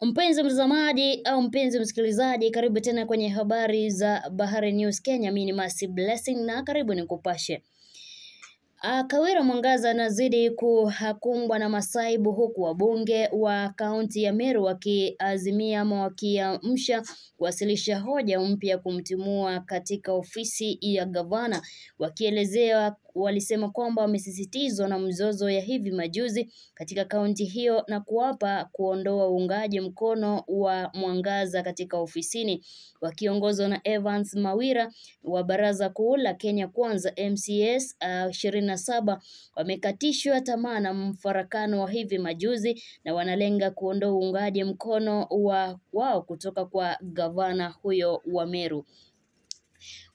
Mpenzi mtazamaji au mpenzi msikilizaji, karibu tena kwenye habari za Bahari News Kenya. Mimi ni Masi Blessing na karibu nikupashe Ah, Kawira Mwangaza anazidi kuhakumbwa na masaibu huku wabunge wa kaunti ya Meru wakiazimia ama wakiamsha kuwasilisha hoja mpya kumtimua katika ofisi ya gavana, wakielezea walisema kwamba wamesisitizwa na mzozo ya hivi majuzi katika kaunti hiyo na kuapa kuondoa uungaji mkono wa Mwangaza katika ofisini. Wakiongozwa na Evans Mawira wa Baraza Kuu la Kenya Kwanza MCS uh, ah, na saba wamekatishwa tamaa na mfarakano wa hivi majuzi na wanalenga kuondoa uungaji mkono wa wao kutoka kwa gavana huyo wa Meru.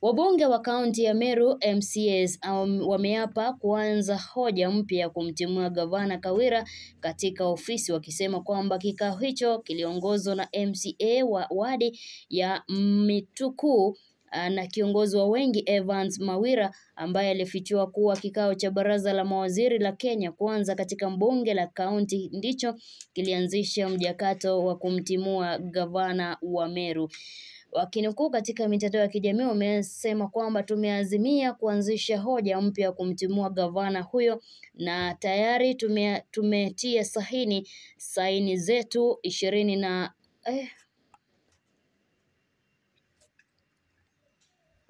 Wabunge wa kaunti ya Meru MCAs um, wameapa kuanza hoja mpya ya kumtimua gavana Kawira katika ofisi wakisema kwamba kikao hicho kiliongozwa na MCA wa wadi ya Mitukuu Ah, na kiongozi wa wengi Evans Mawira ambaye alifichua kuwa kikao cha baraza la mawaziri la Kenya kwanza katika mbunge la kaunti ndicho kilianzisha mjakato wa kumtimua gavana wa Meru. Wakinukuu katika mitandao ya kijamii wamesema kwamba tumeazimia kuanzisha hoja mpya kumtimua gavana huyo na tayari tumetia sahini saini zetu ishirini na eh,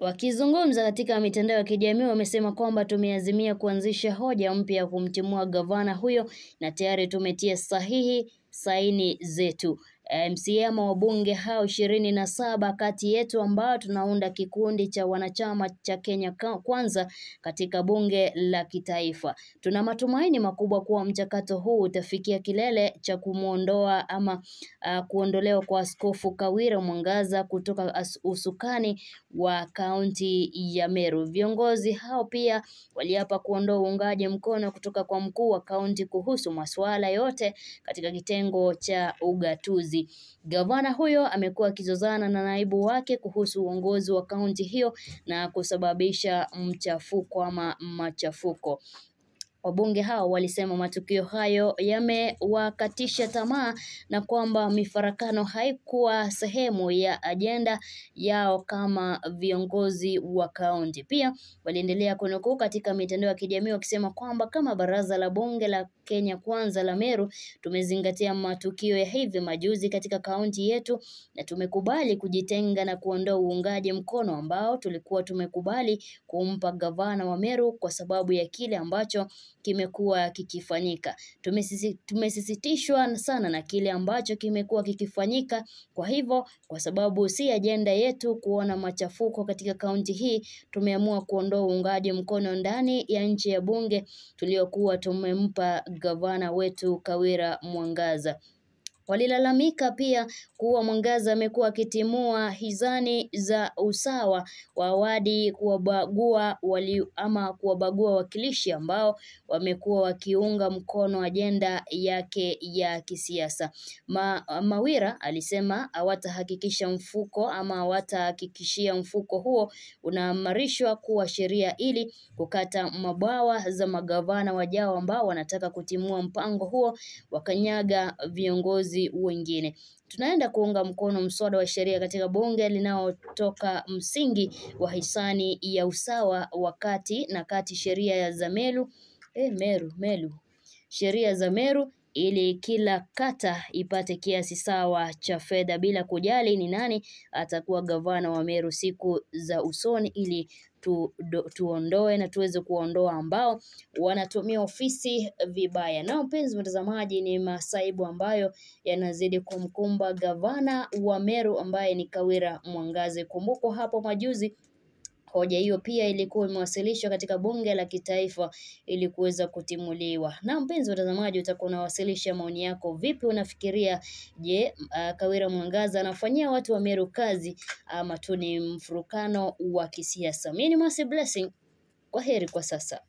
Wakizungumza katika mitandao ya kijamii, wamesema kwamba tumeazimia kuanzisha hoja mpya ya kumtimua gavana huyo na tayari tumetia sahihi saini zetu. MCA wa bunge hao ishirini na saba kati yetu ambao tunaunda kikundi cha wanachama cha Kenya Kwanza katika bunge la kitaifa. Tuna matumaini makubwa kuwa mchakato huu utafikia kilele cha kumwondoa ama uh, kuondolewa kwa Askofu Kawira Mwangaza kutoka usukani wa kaunti ya Meru. Viongozi hao pia waliapa kuondoa uungaji mkono kutoka kwa mkuu wa kaunti kuhusu masuala yote katika kitengo cha ugatuzi uchaguzi. Gavana huyo amekuwa akizozana na naibu wake kuhusu uongozi wa kaunti hiyo na kusababisha mchafuko ama machafuko. Wabunge hao walisema matukio hayo yamewakatisha tamaa na kwamba mifarakano haikuwa sehemu ya ajenda yao kama viongozi wa kaunti. Pia waliendelea kunukuu katika mitandao ya kijamii wakisema kwamba kama baraza la bunge la Kenya Kwanza la Meru tumezingatia matukio ya hivi majuzi katika kaunti yetu na tumekubali kujitenga na kuondoa uungaji mkono ambao tulikuwa tumekubali kumpa gavana wa Meru kwa sababu ya kile ambacho kimekuwa kikifanyika. tumesisitishwa sana na kile ambacho kimekuwa kikifanyika. Kwa hivyo, kwa sababu si ajenda yetu kuona machafuko katika kaunti hii, tumeamua kuondoa uungaji mkono ndani ya nchi ya bunge tuliokuwa tumempa gavana wetu Kawira Mwangaza. Walilalamika pia kuwa Mwangaza amekuwa akitimua hizani za usawa wa wadi kuwabagua wali ama kuwabagua wakilishi ambao wamekuwa wakiunga mkono ajenda yake ya kisiasa. Ma, Mawira alisema hawatahakikisha mfuko ama hawatahakikishia mfuko huo unaimarishwa kuwa sheria ili kukata mabawa za magavana wajao ambao wanataka kutimua mpango huo wakanyaga viongozi viongozi wengine. Tunaenda kuunga mkono mswada wa sheria katika bunge linaotoka msingi wa hisani ya usawa wa kati na kati sheria ya za eh, Meru, Melu, Sheria za Meru ili kila kata ipate kiasi sawa cha fedha bila kujali ni nani atakuwa gavana wa Meru siku za usoni ili tu, do, tuondoe na tuweze kuondoa ambao wanatumia ofisi vibaya. Na mpenzi mtazamaji, ni masaibu ambayo yanazidi kumkumba gavana wa Meru ambaye ni Kawira Mwangaze. Kumbukwa hapo majuzi Hoja hiyo pia ilikuwa imewasilishwa katika bunge la kitaifa ili kuweza kutimuliwa. Na mpenzi watazamaji, utakuwa unawasilisha maoni yako vipi? Unafikiria je, uh, Kawira Mwangaza anafanyia watu wa Meru kazi ama tu ni mfurukano wa kisiasa? Mimi ni Mercy Blessing, kwa heri kwa sasa.